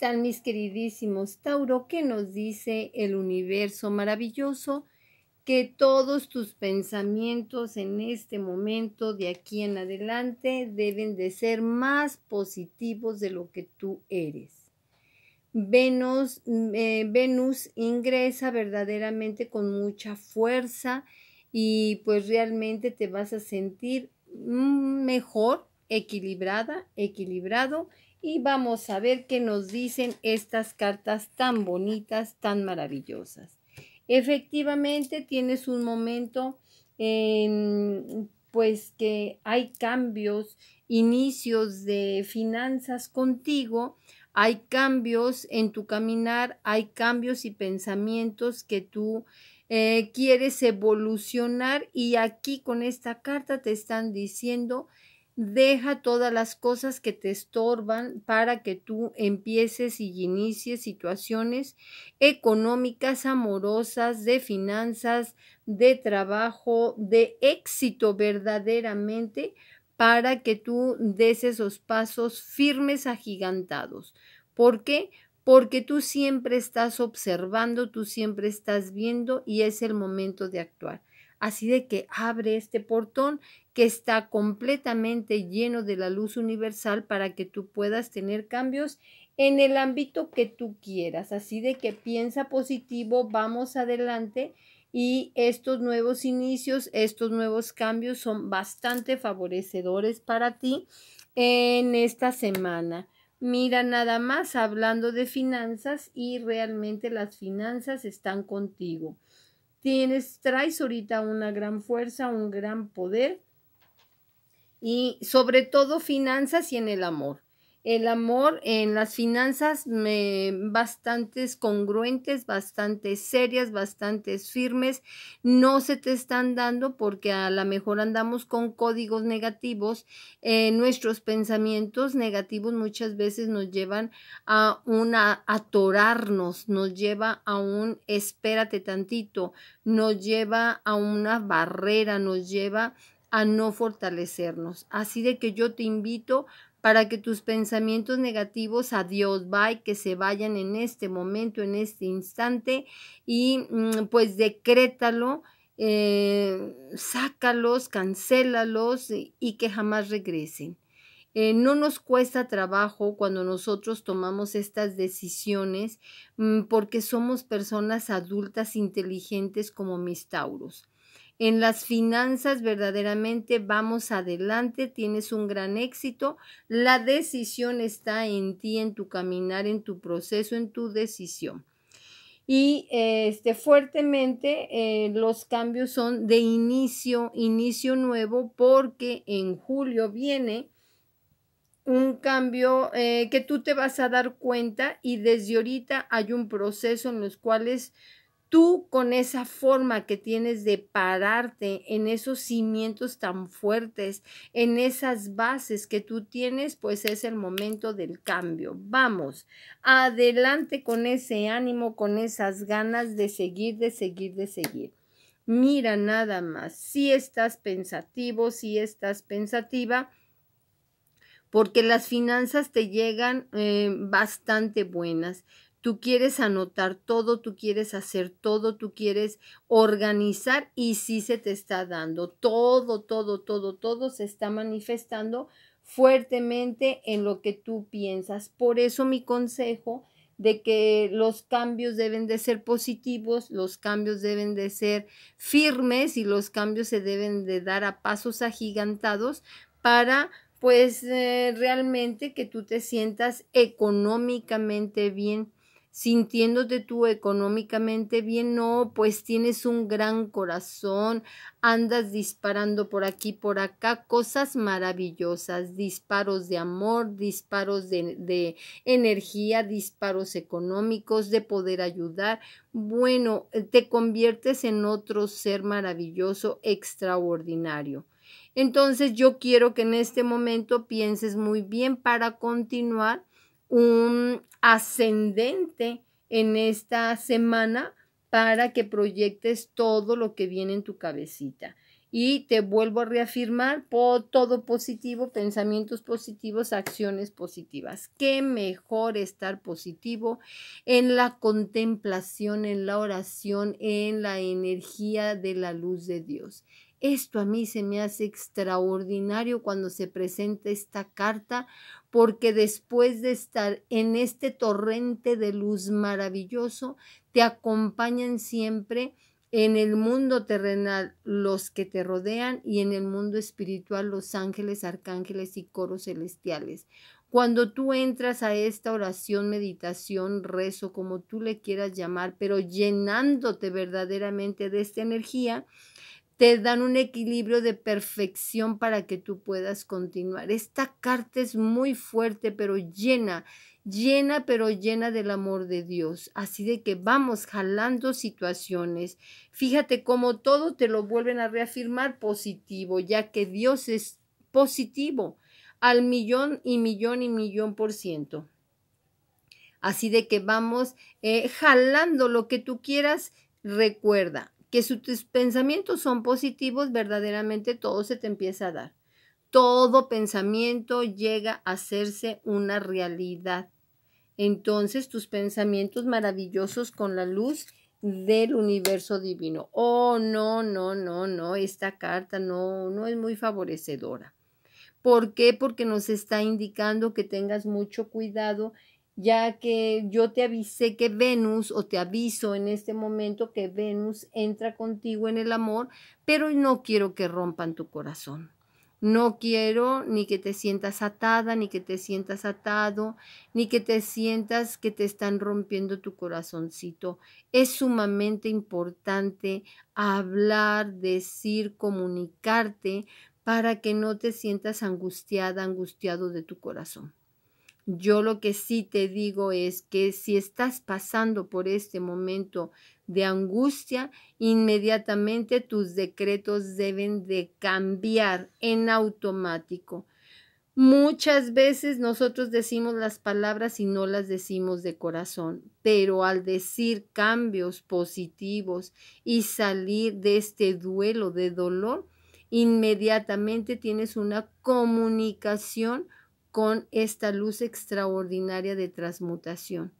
tal mis queridísimos Tauro? ¿Qué nos dice el universo maravilloso? Que todos tus pensamientos en este momento, de aquí en adelante, deben de ser más positivos de lo que tú eres. Venus, mm, eh, Venus ingresa verdaderamente con mucha fuerza y pues realmente te vas a sentir mm, mejor, equilibrada, equilibrado y vamos a ver qué nos dicen estas cartas tan bonitas, tan maravillosas. Efectivamente, tienes un momento en pues que hay cambios, inicios de finanzas contigo, hay cambios en tu caminar, hay cambios y pensamientos que tú eh, quieres evolucionar y aquí con esta carta te están diciendo Deja todas las cosas que te estorban para que tú empieces y inicies situaciones económicas, amorosas, de finanzas, de trabajo, de éxito verdaderamente, para que tú des esos pasos firmes, agigantados. ¿Por qué? Porque tú siempre estás observando, tú siempre estás viendo y es el momento de actuar. Así de que abre este portón que está completamente lleno de la luz universal para que tú puedas tener cambios en el ámbito que tú quieras. Así de que piensa positivo, vamos adelante y estos nuevos inicios, estos nuevos cambios son bastante favorecedores para ti en esta semana. Mira nada más hablando de finanzas y realmente las finanzas están contigo tienes, traes ahorita una gran fuerza, un gran poder y sobre todo finanzas y en el amor el amor en las finanzas me, bastantes congruentes, bastantes serias, bastantes firmes, no se te están dando porque a lo mejor andamos con códigos negativos, eh, nuestros pensamientos negativos muchas veces nos llevan a una atorarnos, nos lleva a un espérate tantito, nos lleva a una barrera, nos lleva a no fortalecernos. Así de que yo te invito para que tus pensamientos negativos a Dios va que se vayan en este momento, en este instante, y mm, pues decrétalo, eh, sácalos, cancélalos y, que jamás regresen. Eh, no nos cuesta trabajo cuando nosotros tomamos estas decisiones mm, porque somos personas adultas inteligentes como mis tauros. En las finanzas verdaderamente vamos adelante, tienes un gran éxito. La decisión está en ti, en tu caminar, en tu proceso, en tu decisión. Y este, fuertemente eh, los cambios son de inicio, inicio nuevo, porque en julio viene un cambio eh, que tú te vas a dar cuenta y desde ahorita hay un proceso en los cuales tú con esa forma que tienes de pararte en esos cimientos tan fuertes, en esas bases que tú tienes, pues es el momento del cambio. Vamos, adelante con ese ánimo, con esas ganas de seguir, de seguir, de seguir. Mira nada más, si estás pensativo, si estás pensativa, porque las finanzas te llegan eh, bastante buenas. Tú quieres anotar todo, tú quieres hacer todo, tú quieres organizar y sí se te está dando. Todo, todo, todo, todo se está manifestando fuertemente en lo que tú piensas. Por eso mi consejo de que los cambios deben de ser positivos, los cambios deben de ser firmes y los cambios se deben de dar a pasos agigantados para pues eh, realmente que tú te sientas económicamente bien sintiéndote tú económicamente bien, no, pues tienes un gran corazón, andas disparando por aquí, por acá, cosas maravillosas, disparos de amor, disparos de, de energía, disparos económicos, de poder ayudar. Bueno, eh, te conviertes en otro ser maravilloso, extraordinario. Entonces yo quiero que en este momento pienses muy bien para continuar un ascendente en esta semana para que proyectes todo lo que viene en tu cabecita. Y te vuelvo a reafirmar, todo positivo, pensamientos positivos, acciones positivas. Qué mejor estar positivo en la contemplación, en la oración, en la energía de la luz de Dios. Esto a mí se me hace extraordinario cuando se presenta esta carta porque después de estar en este torrente de luz maravilloso, te acompañan siempre en el mundo terrenal los que te rodean y en el mundo espiritual los ángeles, arcángeles y coros celestiales. Cuando tú entras a esta oración, meditación, rezo, como tú le quieras llamar, pero llenándote verdaderamente de esta energía, te dan un equilibrio de perfección para que tú puedas continuar. Esta carta es muy fuerte, pero llena, llena, pero llena del amor de Dios. Así de que vamos jalando situaciones. Fíjate cómo todo te lo vuelven a reafirmar positivo, ya que Dios es positivo al millón y millón y millón por ciento. Así de que vamos eh, jalando lo que tú quieras. Recuerda, que si tus pensamientos son positivos, verdaderamente todo se te empieza a dar. Todo pensamiento llega a hacerse una realidad. Entonces tus pensamientos maravillosos con la luz del universo divino. Oh, no, no, no, no, esta carta no, no es muy favorecedora. ¿Por qué? Porque nos está indicando que tengas mucho cuidado ya que yo te avisé que Venus, o te aviso en este momento que Venus entra contigo en el amor, pero no quiero que rompan tu corazón. No quiero ni que te sientas atada, ni que te sientas atado, ni que te sientas que te están rompiendo tu corazoncito. Es sumamente importante hablar, decir, comunicarte para que no te sientas angustiada, angustiado de tu corazón. Yo lo que sí te digo es que si estás pasando por este momento de angustia, inmediatamente tus decretos deben de cambiar en automático. Muchas veces nosotros decimos las palabras y no las decimos de corazón, pero al decir cambios positivos y salir de este duelo de dolor, inmediatamente tienes una comunicación con esta luz extraordinaria de transmutación.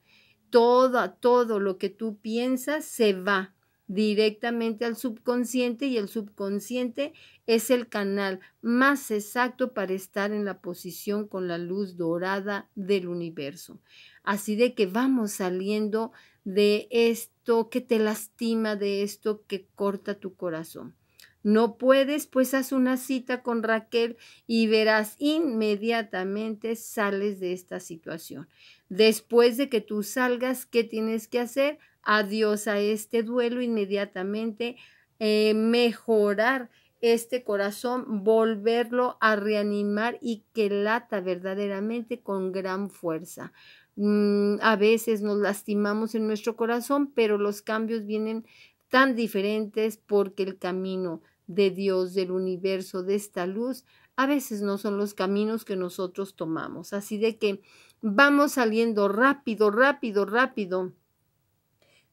Todo, todo lo que tú piensas se va directamente al subconsciente y el subconsciente es el canal más exacto para estar en la posición con la luz dorada del universo. Así de que vamos saliendo de esto que te lastima, de esto que corta tu corazón. No puedes, pues haz una cita con Raquel y verás inmediatamente sales de esta situación. Después de que tú salgas, ¿qué tienes que hacer? Adiós a este duelo inmediatamente, eh, mejorar este corazón, volverlo a reanimar y que lata verdaderamente con gran fuerza. Mm, a veces nos lastimamos en nuestro corazón, pero los cambios vienen tan diferentes porque el camino de Dios, del universo, de esta luz, a veces no son los caminos que nosotros tomamos. Así de que vamos saliendo rápido, rápido, rápido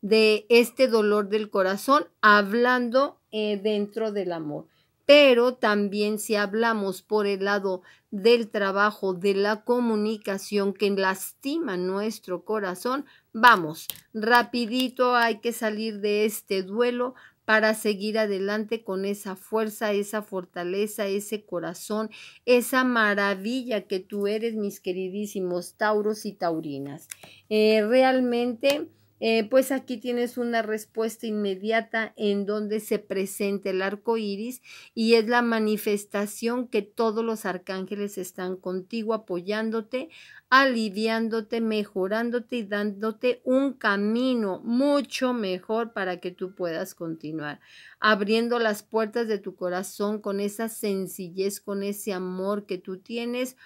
de este dolor del corazón, hablando eh, dentro del amor. Pero también si hablamos por el lado del trabajo, de la comunicación que lastima nuestro corazón, vamos, rapidito hay que salir de este duelo para seguir adelante con esa fuerza, esa fortaleza, ese corazón, esa maravilla que tú eres, mis queridísimos tauros y taurinas. Eh, realmente eh, pues aquí tienes una respuesta inmediata en donde se presenta el arco iris y es la manifestación que todos los arcángeles están contigo apoyándote, aliviándote, mejorándote y dándote un camino mucho mejor para que tú puedas continuar, abriendo las puertas de tu corazón con esa sencillez, con ese amor que tú tienes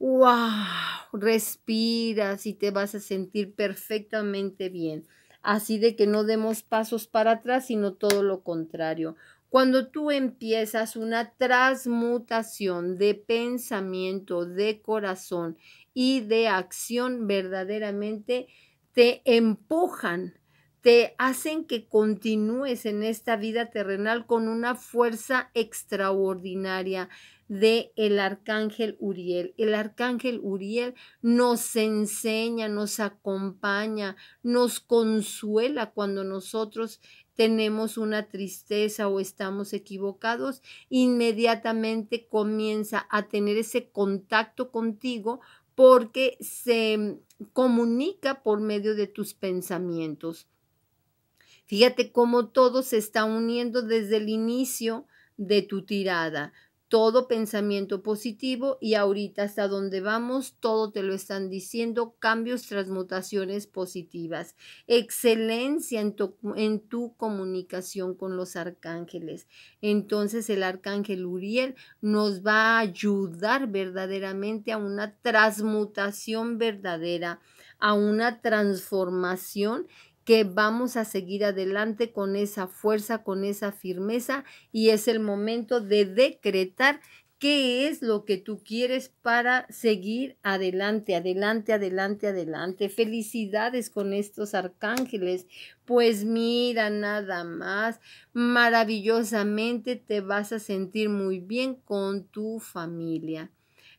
¡Wow! Respiras y te vas a sentir perfectamente bien. Así de que no demos pasos para atrás, sino todo lo contrario. Cuando tú empiezas una transmutación de pensamiento, de corazón y de acción, verdaderamente te empujan te hacen que continúes en esta vida terrenal con una fuerza extraordinaria de el arcángel Uriel. El arcángel Uriel nos enseña, nos acompaña, nos consuela cuando nosotros tenemos una tristeza o estamos equivocados, inmediatamente comienza a tener ese contacto contigo porque se comunica por medio de tus pensamientos. Fíjate cómo todo se está uniendo desde el inicio de tu tirada. Todo pensamiento positivo y ahorita hasta donde vamos, todo te lo están diciendo, cambios, transmutaciones positivas, excelencia en tu, en tu comunicación con los arcángeles. Entonces el arcángel Uriel nos va a ayudar verdaderamente a una transmutación verdadera, a una transformación que vamos a seguir adelante con esa fuerza, con esa firmeza y es el momento de decretar qué es lo que tú quieres para seguir adelante, adelante, adelante, adelante. Felicidades con estos arcángeles. Pues mira, nada más, maravillosamente te vas a sentir muy bien con tu familia.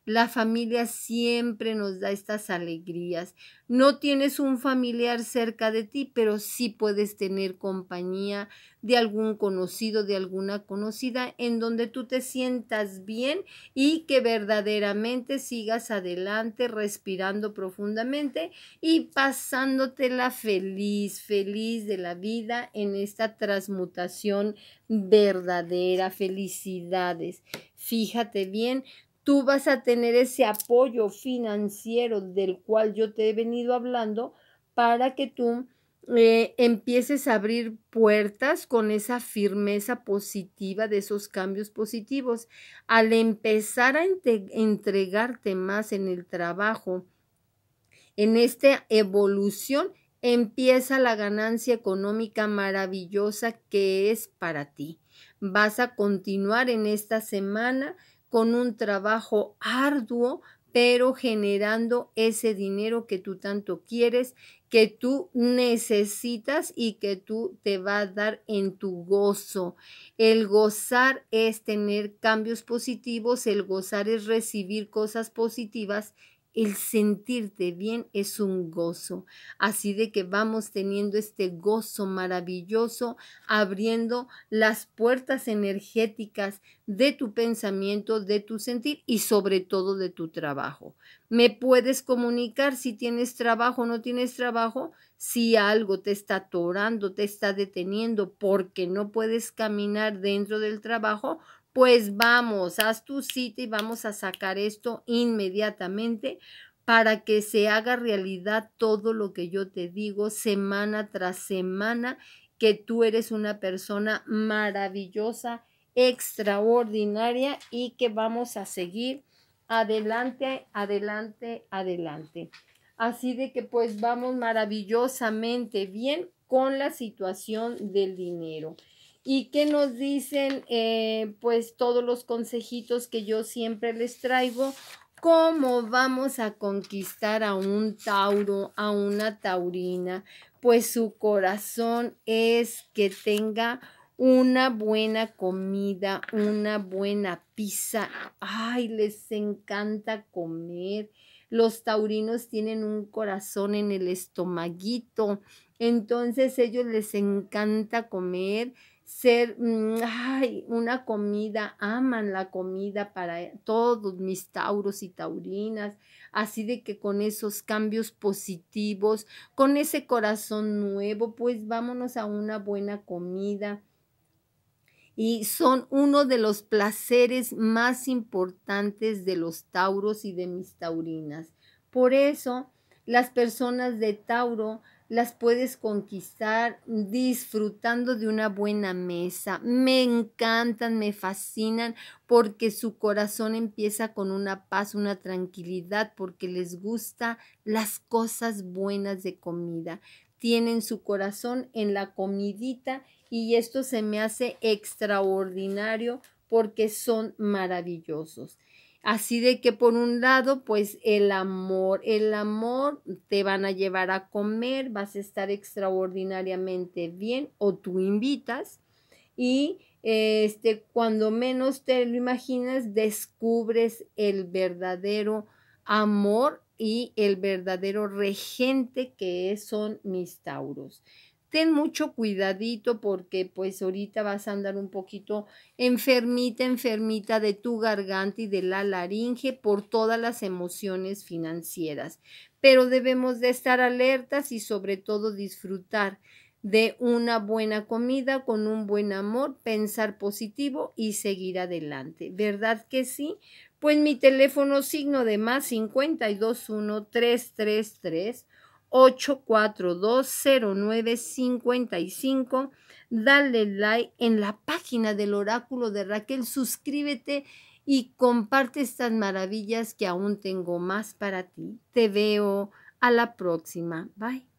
La familia siempre nos da estas alegrías. No tienes un familiar cerca de ti, pero sí puedes tener compañía de algún conocido, de alguna conocida, en donde tú te sientas bien y que verdaderamente sigas adelante, respirando profundamente y pasándote la feliz, feliz de la vida en esta transmutación verdadera. Felicidades. Fíjate bien, tú vas a tener ese apoyo financiero del cual yo te he venido hablando para que tú eh, empieces a abrir puertas con esa firmeza positiva de esos cambios positivos. Al empezar a entregarte más en el trabajo, en esta evolución, empieza la ganancia económica maravillosa que es para ti. Vas a continuar en esta semana con un trabajo arduo, pero generando ese dinero que tú tanto quieres, que tú necesitas y que tú te va a dar en tu gozo. El gozar es tener cambios positivos, el gozar es recibir cosas positivas el sentirte bien es un gozo. Así de que vamos teniendo este gozo maravilloso, abriendo las puertas energéticas de tu pensamiento, de tu sentir y sobre todo de tu trabajo. Me puedes comunicar si tienes trabajo o no tienes trabajo, si algo te está atorando, te está deteniendo porque no puedes caminar dentro del trabajo, pues vamos, haz tu cita y vamos a sacar esto inmediatamente para que se haga realidad todo lo que yo te digo semana tras semana, que tú eres una persona maravillosa, extraordinaria y que vamos a seguir adelante, adelante, adelante. Así de que pues vamos maravillosamente bien con la situación del dinero. ¿Y qué nos dicen eh, pues todos los consejitos que yo siempre les traigo? ¿Cómo vamos a conquistar a un Tauro, a una Taurina? Pues su corazón es que tenga una buena comida, una buena pizza. Ay, les encanta comer. Los taurinos tienen un corazón en el estomaguito, entonces ellos les encanta comer ser mm, una comida, aman la comida para eh, todos mis tauros y taurinas, así de que con esos cambios positivos, con ese corazón nuevo, pues vámonos a una buena comida. Y son uno de los placeres más importantes de los tauros y de mis taurinas. Por eso, las personas de Tauro las puedes conquistar disfrutando de una buena mesa. Me encantan, me fascinan porque su corazón empieza con una paz, una tranquilidad, porque les gusta las cosas buenas de comida. Tienen su corazón en la comidita y esto se me hace extraordinario porque son maravillosos. Así de que por un lado, pues el amor, el amor te van a llevar a comer, vas a estar extraordinariamente bien o tú invitas y este cuando menos te lo imaginas descubres el verdadero amor y el verdadero regente que son mis tauros ten mucho cuidadito porque pues ahorita vas a andar un poquito enfermita, enfermita de tu garganta y de la laringe por todas las emociones financieras. Pero debemos de estar alertas y sobre todo disfrutar de una buena comida, con un buen amor, pensar positivo y seguir adelante. ¿Verdad que sí? Pues mi teléfono signo de más 521 333 8420955. Dale like en la página del oráculo de Raquel, suscríbete y comparte estas maravillas que aún tengo más para ti. Te veo a la próxima. Bye.